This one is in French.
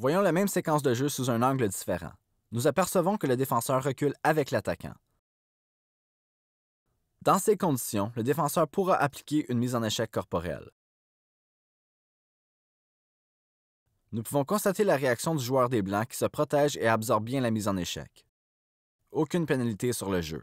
Voyons la même séquence de jeu sous un angle différent. Nous apercevons que le défenseur recule avec l'attaquant. Dans ces conditions, le défenseur pourra appliquer une mise en échec corporelle. Nous pouvons constater la réaction du joueur des Blancs qui se protège et absorbe bien la mise en échec. Aucune pénalité sur le jeu.